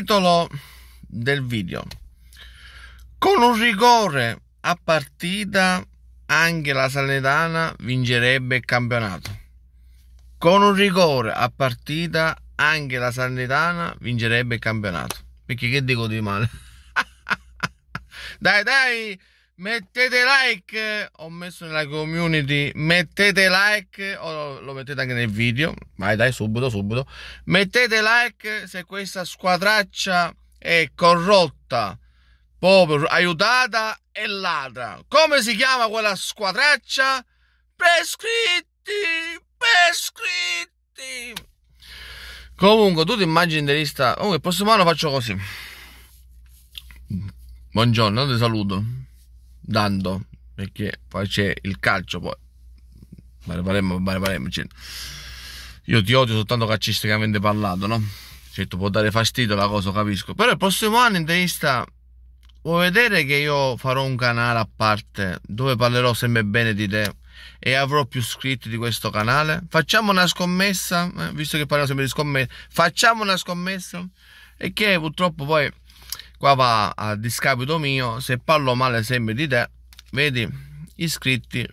titolo del video. Con un rigore a partita anche la Salernitana vincerebbe il campionato. Con un rigore a partita anche la Salernitana vincerebbe il campionato. Perché che dico di male? dai, dai! Mettete like, ho messo nella community, mettete like, o lo mettete anche nel video, vai dai subito, subito. Mettete like se questa squadraccia è corrotta, proprio aiutata e ladra. Come si chiama quella squadraccia? Prescritti, prescritti. Comunque, tu ti immagini di lista, comunque il prossimo anno faccio così. Buongiorno, ti saluto dando, perché poi c'è il calcio, poi parleremo, parleremo. Cioè, io ti odio soltanto calcisticamente parlato no? certo può dare fastidio la cosa, capisco. Però il prossimo anno in intervista vuoi vedere che io farò un canale a parte dove parlerò sempre bene di te e avrò più iscritti di questo canale? Facciamo una scommessa, eh? visto che parliamo sempre di scommesse, facciamo una scommessa e che purtroppo poi qua va a discapito mio se parlo male sempre di te vedi iscritti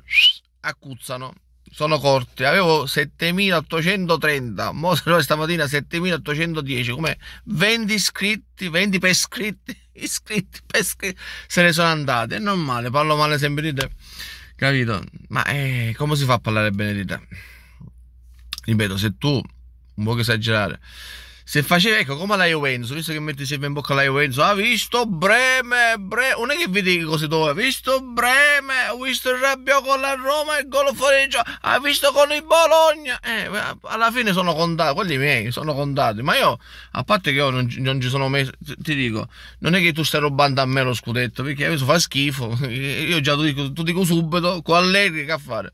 accuzzano sono corti avevo 7830 mo se stamattina 7810 come 20 iscritti 20 per iscritti iscritti per iscritti se ne sono andati è normale parlo male sempre di te capito ma eh, come si fa a parlare bene di te ripeto se tu non vuoi esagerare se faceva ecco, come la Juventus, visto che metti sempre in bocca la Juventus, ha visto Breme, Breme, non è che vedi che cose dove, ha visto Breme, ha visto il rabbio con la Roma e il gol fuori gioco, ha visto con il Bologna, eh, alla fine sono contati, quelli miei sono contati, ma io, a parte che io non, non ci sono messo, ti dico, non è che tu stai rubando a me lo scudetto, perché questo fa schifo, io già ti dico, ti dico subito, con Allegri che a fare,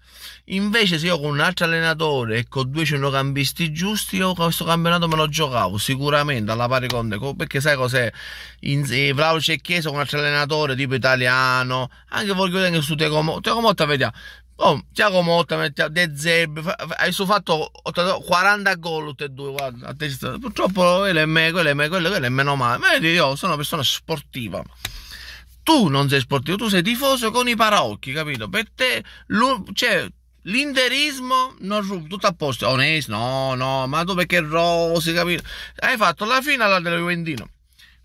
invece se io con un altro allenatore e con due centrocampisti giusti, io questo campionato me lo gioco Vlao sicuramente alla pari con De perché sai cos'è? In, eh, Vlao c'è Chiesa, un altro allenatore tipo italiano, anche voglio vedere anche su Tecomo, Tecomotta vediamo. Oh, Tiago Motta, De Zerbi, hai fatto 40 gol tutti e due, guarda, purtroppo quello è me, quello è me, quello, quello è meno male, ma io sono una persona sportiva tu non sei sportivo, tu sei tifoso con i paraocchi, capito? Per te, cioè, L'inderismo non su, tutto a posto. Onesto, no, no, ma tu perché rosi, capito? Hai fatto la finale della Juventino.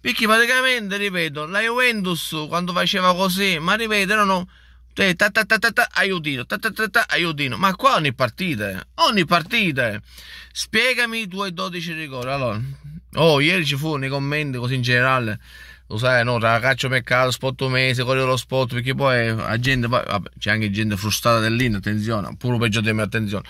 Perché praticamente, ripeto, la Juventus quando faceva così, ma ripeto, erano cioè, ta, ta, ta, ta, ta, aiutino, ta, ta, ta, ta, aiutino. Ma qua ogni partita, eh, ogni partita. Eh. Spiegami i tuoi 12 rigori. Allora, oh, ieri ci furono i commenti così in generale lo sai, no, tra calcio mercato, spot mese, quello dello spot, perché poi la gente, vabbè, c'è anche gente frustrata dell'Inter, attenzione, pure peggio di me, attenzione.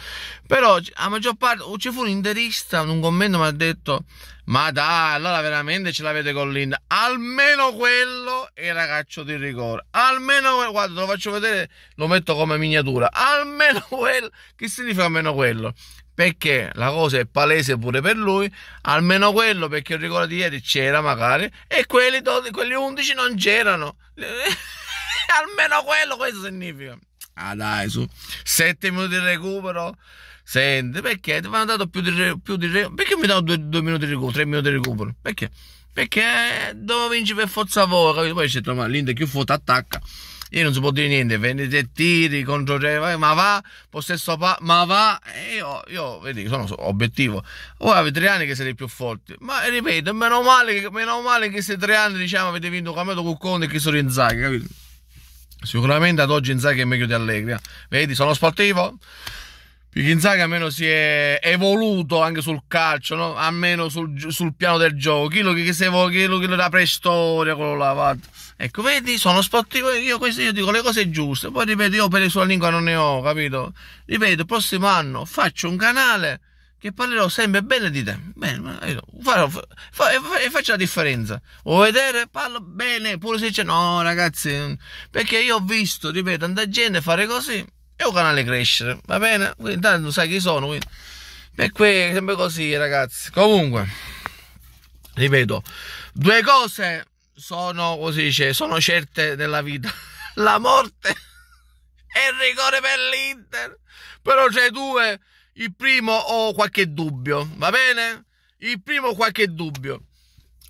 Però la maggior parte, o c'è fu un interista, un commento mi ha detto, ma dai, allora veramente ce l'avete con l'Inter, almeno quello era calcio di rigore, almeno quello, guarda, te lo faccio vedere, lo metto come miniatura, almeno quello, che significa almeno quello? perché la cosa è palese pure per lui, almeno quello perché il rigore di ieri c'era magari e quelli, 12, quelli 11 non c'erano. almeno quello questo significa. Ah dai, su 7 minuti di recupero. Senti, perché ti hanno dato più di, più di Perché mi davo 2 minuti di recupero, 3 minuti di recupero? Perché? Perché eh, dove vincere per forza voi, capito? Poi c'è l'inter che foto attacca lì non si può dire niente, venite tiri contro ma va, possesso pa, ma va, e io, io vedi, sono obiettivo. Voi avete tre anni che siete più forti, ma ripeto, meno male che, meno male che questi tre anni diciamo avete vinto un campionato con Conte e che sono Inzaghi, capito? Sicuramente ad oggi in Inzaghi è meglio di Allegria, eh. vedi, sono sportivo. Inzaghi almeno si è evoluto anche sul calcio, no? almeno sul, sul piano del gioco. Chi lo che si evolve, quello, quello da preistoria, quello là, guarda. Ecco, vedi, sono sportivo, io, questo, io dico le cose giuste. Poi ripeto, io per la sua lingua non ne ho, capito? Ripeto, il prossimo anno faccio un canale che parlerò sempre bene di te. Bene, farò, farò, e faccio la differenza. Vuoi vedere? Parlo bene, pure se c'è... No, ragazzi, perché io ho visto, ripeto, tanta gente fare così e il canale crescere, va bene? Quindi tanto sai chi sono, quindi... E qui è sempre così ragazzi. Comunque, ripeto, due cose sono, così dice, sono certe nella vita. La morte e il rigore per l'Inter. Però c'è due, il primo ho qualche dubbio, va bene? Il primo ho qualche dubbio.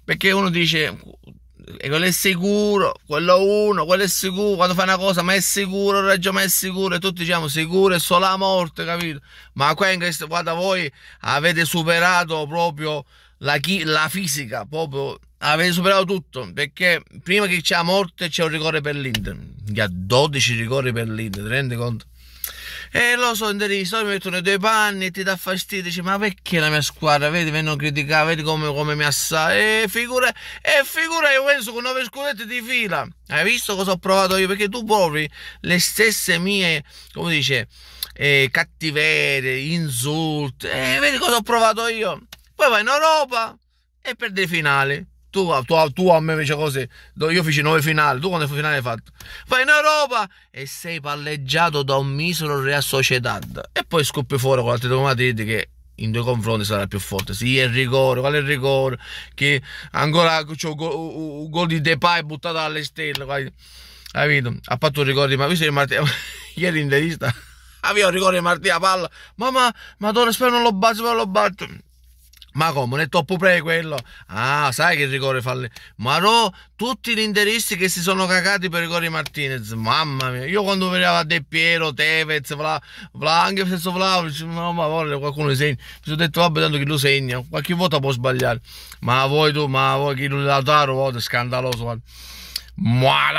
Perché uno dice, e quello è sicuro, quello uno, quello è sicuro, quando fa una cosa, ma è sicuro, Reggio, ma è sicuro, e tutti diciamo sicuro è solo la morte, capito? Ma qua in questo, guarda, voi avete superato proprio la, chi, la fisica, proprio avete superato tutto, perché prima che c'è la morte c'è un rigore per l'Inter, che ha 12 rigori per l'Inter, ti rendi conto? E lo so, interista, mi mettono i tuoi panni e ti dà fastidio. Dici, ma perché la mia squadra? Vedi, vengono a criticare, vedi come, come mi assà. E figura, e figura, io penso con nove scudetti di fila. Hai visto cosa ho provato io? Perché tu provi le stesse mie, come dice, eh, cattiverie, insulti. E vedi cosa ho provato io. Poi vai in Europa e perdi i finali tu, tu, tu a me invece cose, io feci nove finali, tu quante finali hai fatto? Vai in Europa e sei palleggiato da un misero Real Sociedad e poi scoppi fuori con altri domanditi che in due confronti sarà più forte. Sì, è il rigore, qual è il rigore? Che ancora c'è un gol di Depay buttato alle stelle, quali... capito? Ha fatto un rigore di ma visto che Martina, ieri in intervista aveva un rigore di Martina palla, mamma, ma, ma, ma spero non lo batto, spero non lo batto. Ma come? Non è troppo play quello? Ah, sai che rigore fa lì? Ma no, tutti gli interisti che si sono cagati per rigore Martinez. Mamma mia, io quando vedevo De Piero, Tevez, Vla, Vla anche stesso Vlaovic, no, ma vuole qualcuno segna. Mi sono detto, vabbè, tanto chi lo segna, qualche volta può sbagliare. Ma voi tu, ma voi chi lo taro, oh, è scandaloso. Guarda.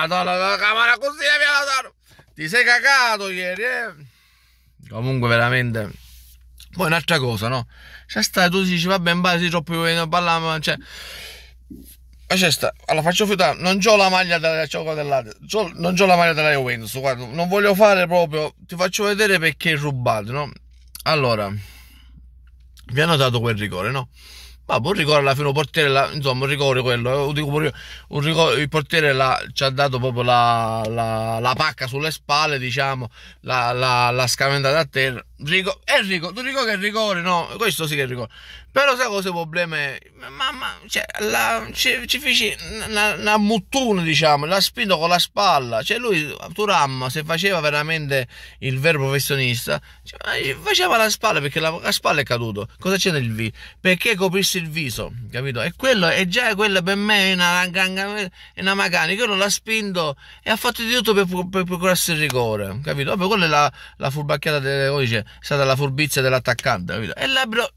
Ma la camera così la eh, mia taro. Ti sei cagato ieri, eh? Comunque veramente. Poi un'altra cosa, no? c'è sta, tu dici, vabbè, in base troppo più a ballare, ma cioè... Ma c'è sta, allora faccio fiutare, non ho la maglia della Ciocco dell'Ate, non ho la maglia della Juventus, guarda, non voglio fare proprio, ti faccio vedere perché è rubato, no? Allora, vi hanno dato quel rigore, no? Ma un rigore alla fine, un portiere, la, insomma, un rigore quello, eh, dico pure io, rigore, il portiere la, ci ha dato proprio la, la, la, pacca sulle spalle, diciamo, la, la, la scaventata a terra. Rigo- è rigore, tu dico che è rigore, no, questo sì che è rigore. Però sai cosa il problema è? Mamma, cioè, la, ci, ci feci una, una muttuna, diciamo, l'ha spinto con la spalla. Cioè lui, Turam, se faceva veramente il vero professionista, cioè, faceva la spalla perché la, la, spalla è caduta. Cosa c'è nel V? Perché coprirsi il viso, capito? E quello è già quello per me è una, una, una macanica. Quello l'ha spinto e ha fatto di tutto per, per, per procurarsi il rigore, capito? Vabbè, quella è la, la furbacchiata delle codice è stata la furbizia dell'attaccante, capito? E l'arbitro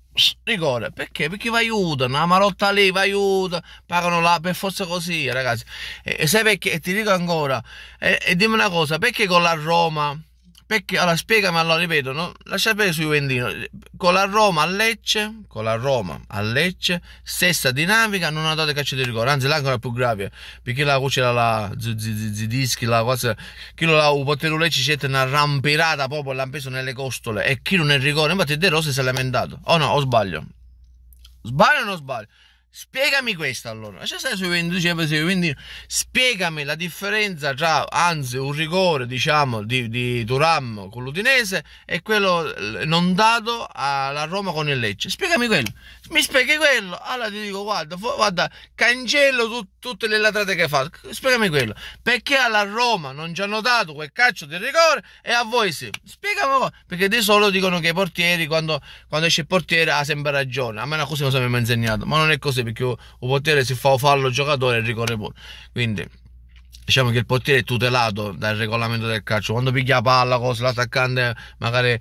rigore perché? Perché vi aiutano, la marotta lì vi aiuta, pagano là per forza così, ragazzi. E, e sai perché? E ti dico ancora, e, e dimmi una cosa, perché con la Roma? Perché, allora, spiegami, allora, ripeto, no? lascia sapere su Juventino. Con la Roma a Lecce, con la Roma a Lecce, stessa dinamica, non ha dato calcio di rigore, anzi, l'ancora più grave, perché la c'era la zidischi, la cosa, chi lo ha potuto Lecce c'è una rampirata proprio, l'ha preso nelle costole, e chi non è il rigore, infatti De Rossi si è lamentato, o no, o sbaglio? Sbaglio o non sbaglio? Spiegami questo allora. C'è sei sui 25 sui 20. Spiegami la differenza tra anzi un rigore, diciamo, di, di Turam con l'Udinese e quello eh, non dato alla Roma con il Lecce. Spiegami quello. Mi spieghi quello. Allora ti dico guarda, guarda cancello tu, tutte le latrate che hai Spiegami quello. Perché alla Roma non ci hanno dato quel calcio di rigore e a voi sì. Spiegami Perché di solito dicono che i portieri quando, quando esce il portiere ha ah, sempre ragione. A me una cosa non mi ha insegnato, ma non è così cose perché il portiere si fa o fallo il giocatore e ricorre pure. Quindi diciamo che il portiere è tutelato dal regolamento del calcio. Quando piglia palla, cosa, l'attaccante magari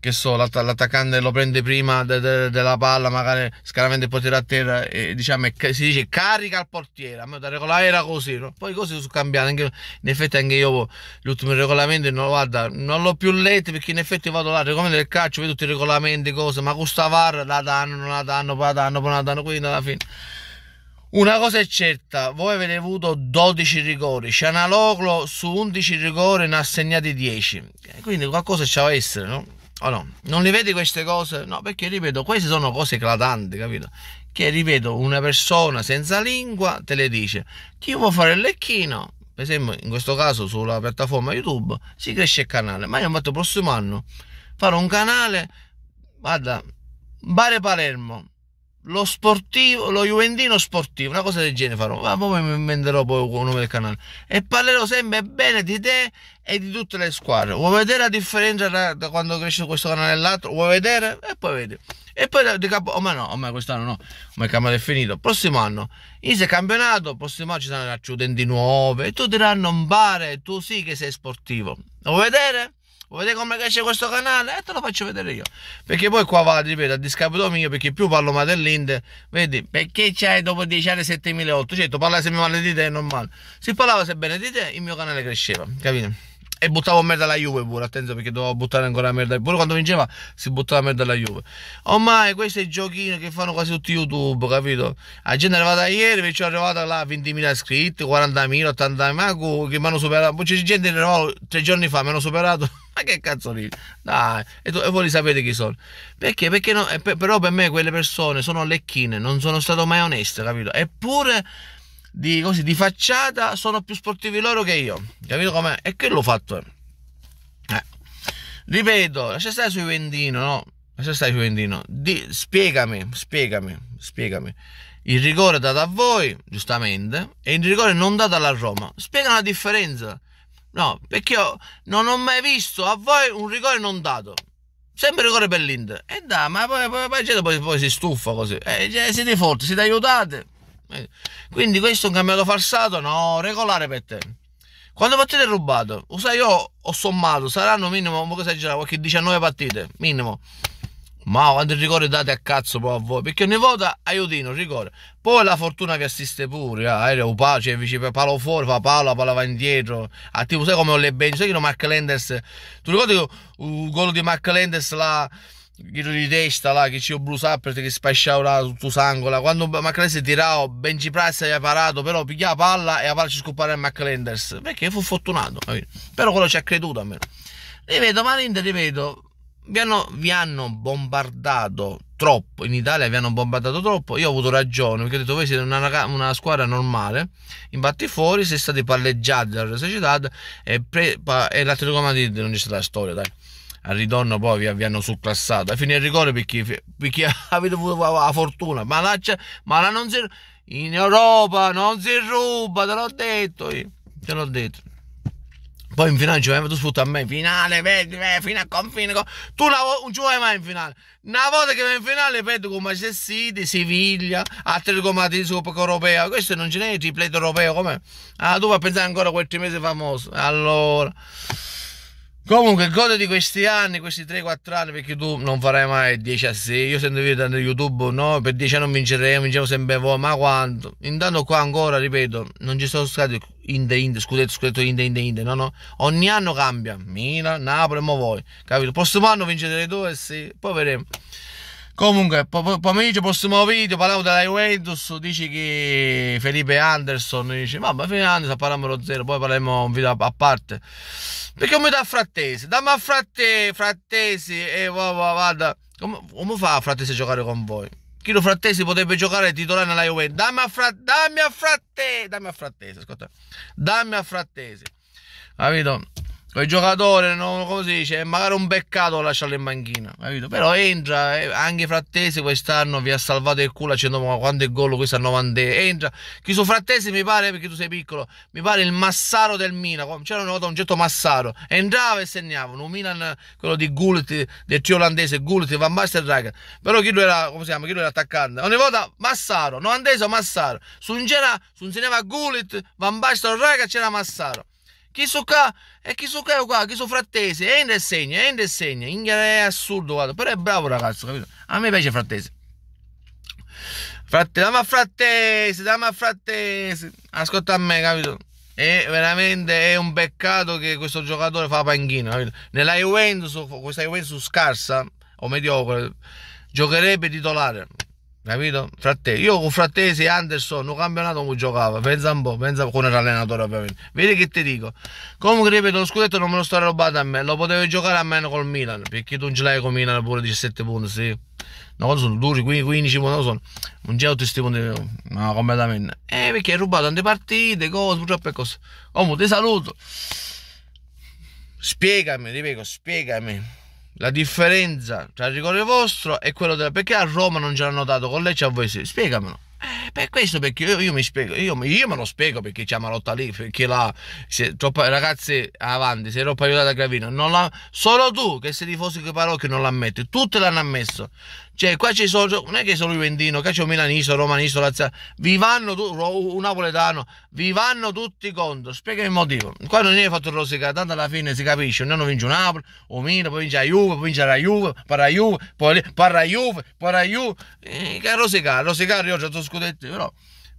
che so, l'attaccante lo prende prima de, de, della palla, magari scaramente il portiere a terra e diciamo, si dice carica il portiere, a me da regolare era così, no? poi cose sono cambiate, anche, in effetti anche io l'ultimo regolamento non, guarda, non l'ho più letto perché in effetti vado là, regolamento del calcio, vedo tutti i regolamenti, cose, ma questa VAR la danno, non la danno, poi la danno, poi la danno, quindi alla fine... Una cosa è certa, voi avete avuto 12 rigori, Cianaloglo su 11 rigori ne ha assegnati 10, quindi qualcosa c'è a essere, no? o oh, no? Non le vedi queste cose? No, perché ripeto, queste sono cose eclatanti, capito? Che ripeto, una persona senza lingua te le dice, chi vuole fare il lecchino, per esempio in questo caso sulla piattaforma YouTube, si cresce il canale, ma io ho fatto il prossimo anno, farò un canale, guarda, Bare Palermo, lo sportivo, lo Juventino sportivo, una cosa del genere farò, ma poi mi inventerò poi il nome del canale e parlerò sempre bene di te e di tutte le squadre. Vuoi vedere la differenza da, quando cresce questo canale e l'altro? Vuoi vedere? E poi vedi. E poi di capo, oh ma no, oh ma quest'anno no, ma il canale è finito. Prossimo anno inizia il campionato, prossimo anno ci saranno studenti nuove e tu diranno un pare, tu sì che sei sportivo. vuoi vedere? Vedete come cresce questo canale? E eh, te lo faccio vedere io. Perché poi qua va, ripeto, a discapito mio, perché più parlo male dell'Inde, vedi, perché c'hai dopo 10 anni 7800, certo, parla se mi male di te, è normale. Se parlava se bene di te, il mio canale cresceva, capito? e buttavo merda alla Juve pure, attenzione perché dovevo buttare ancora merda, pure quando vinceva si buttava merda alla Juve. Ormai questi giochini che fanno quasi tutti YouTube, capito? La gente è arrivata ieri, perciò è arrivata là 20.000 iscritti, 40.000, 80.000, ma che mi hanno superato, c'è gente che è arrivata tre giorni fa, mi hanno superato ma che cazzo lì? Dai, e, tu, e voi li sapete chi sono. Perché? Perché no, eh, per, però per me quelle persone sono lecchine, non sono stato mai onesto, capito? Eppure di, così, di facciata sono più sportivi loro che io, capito com'è? E che l'ho fatto? Eh. Ripeto, lascia stare sui vendino, no? Lascia stare sui vendino. Di, spiegami, spiegami, spiegami. Il rigore dato a voi, giustamente, e il rigore non dato alla Roma. Spiega la differenza No, perché io non ho mai visto a voi un rigore non dato. Sempre rigore per l'Inter. E da, ma poi, poi, poi, certo, poi, poi si stufa così. Eh, cioè, siete forti, siete aiutati. Eh. Quindi questo è un cambiato falsato, no, regolare per te. Quando partite rubato? Usai io ho sommato, saranno minimo, come esagerare, qualche 19 partite, minimo. Ma quando il rigore date a cazzo poi a voi, perché ogni volta aiutino il rigore. Poi la fortuna vi assiste pure, ah, aereo eh, pace, cioè, vice palo fuori, fa palla, palla va indietro. A ah, tipo, sai come ho le bench, sai che no Mark Lenders. Tu ricordi il gol di Mark Lenders là? giro di testa là, che c'è il ho blusato che spasciava là tutto sangue là. quando McLenders tirava Benji Price aveva parato però pigliava palla e la palla ci scoppava a McLenders perché fu fortunato però quello ci ha creduto a me rivedo ma l'Inter ripeto vi hanno, vi hanno, bombardato troppo in Italia vi hanno bombardato troppo io ho avuto ragione perché ho detto voi siete una, una squadra normale infatti fuori siete stati palleggiati dalla società e, pre, e l'Atletico Madrid non c'è stata la storia dai al ritorno poi vi, vi hanno surclassato a fine il rigore perché, perché avete avuto la fortuna ma là, ma là non si in Europa non si ruba te l'ho detto io te l'ho detto poi in finale ci tu sfrutta a me, finale, vedi, fino a confine. Tu non ci vuoi mai in finale. Una volta che vai in finale perdi con Manchester City, Siviglia, Atletico Madrid, Supercoppa Europea. Questo non ce n'è il tripletto europeo, com'è? Ah, tu vai a pensare ancora a quel trimestre famoso. Allora... Comunque, godo di questi anni, questi 3-4 anni, perché tu non farai mai 10 a 6. Io sento video da YouTube, no, per 10 anni non vinceremo, vinciamo sempre voi, ma quanto? Intanto qua ancora, ripeto, non ci sono stati Inde, Inde, scudetto, scudetto, Inde, Inde, Inde, no, no. Ogni anno cambia, Milan, Napoli, mo voi, capito? Prossimo anno vincete le due, sì, poi vedremo. Comunque, pomeriggio, prossimo video, parlavo della Juventus, dici che Felipe Anderson, dice, vabbè, Felipe Anderson, parliamo lo zero, poi parliamo un video a parte. Perché come da frattesi, dammi a frattesi, frattesi, e eh, vada, Come, come fa a frattesi a giocare con voi? Chino Frattesi potrebbe giocare titolare nella Juventus. Dammi a, Frattesi, dammi a Frattesi. Dammi a Frattesi, ascolta. Dammi a Frattesi. Capito? quel giocatore, no, così si dice, magari un peccato lasciarlo in banchina, capito? Però entra, eh, anche Frattesi quest'anno vi ha salvato il culo a 100, ma quanto è gol questo a 90, entra, chi su Frattesi mi pare, perché tu sei piccolo, mi pare il Massaro del Milan, c'era una volta un certo Massaro, entrava e segnava, un Milan, quello di Gullit, del trio olandese, Gullit, Van Basten Raga, però chi lui era, come si chiama, chi lui era attaccante, ogni volta Massaro, 90 Massaro, su un c'era, su un segnava Gullit, Van Basten Raga c'era Massaro, chi so qua e chi so qua, qua chi so frattese, entra e segna, entra e segna. È assurdo, guarda. Però è bravo ragazzo, capito? A me piace frattese. Frattese, dammi a frattese, dammi a frattese. Ascolta a me, capito? È veramente è un peccato che questo giocatore fa panchina. Nella Juventus, questa Juventus scarsa o mediocre, giocherebbe titolare capito? Frattesi, io con Frattesi e Anderson un campionato come giocava, pensa un po', pensa con l'allenatore ovviamente. Vedi che ti dico? Comunque ripeto, lo scudetto non me lo sto rubando a me, lo potevo giocare a meno col Milan, perché tu non ce l'hai con Milan pure 17 punti, sì. No, sono duri, 15 punti, sono. Non c'è tutti questi punti, no, completamente. Eh, perché hai rubato tante partite, cose, purtroppo è cose. Comunque, ti saluto. Spiegami, ripeto, spiegami la differenza tra il rigore vostro e quello della... Perché a Roma non ce l'hanno dato, con lei, c'è a voi sì. Spiegamelo. Eh, per questo perché io, io mi spiego, io, io, me lo spiego perché c'è Marotta lì, perché la... se, troppo, ragazzi, avanti, sei troppo aiutata a Gravino, non la, solo tu che sei tifoso che parocchi non l'ammetti, tutti l'hanno ammesso, cioè, qua ci sono, non è che sono Juventino, qua c'è un Milanista, Romanista, Lazio, vi vanno un Napoletano, vi vanno tutti contro. Spiega il motivo. Qua non è fatto rosicare, tanto alla fine si capisce, non vince un Napoli, o Milan, poi vince la Juve, poi vince la Juve, para Juve, poi para Juve, para Juve. Eh, che rosicare, rosicare, io ho già scudetti, però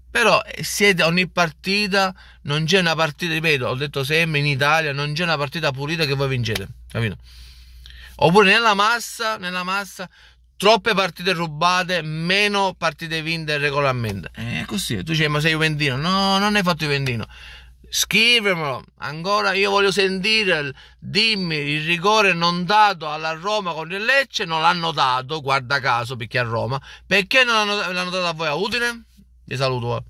però eh, siete ogni partita non c'è una partita ripeto ho detto sempre in Italia non c'è una partita pulita che voi vincete capito oppure nella massa nella massa troppe partite rubate, meno partite vinte regolarmente. Eh, è così, eh. tu dici, eh, ma sei Juventino? No, non hai fatto Juventino. Scrivemelo ancora. Io voglio sentire, dimmi il rigore non dato alla Roma con il Lecce. Non l'hanno dato, guarda caso, perché a Roma. Perché non l'hanno, l'hanno dato a voi a Udine? Vi saluto.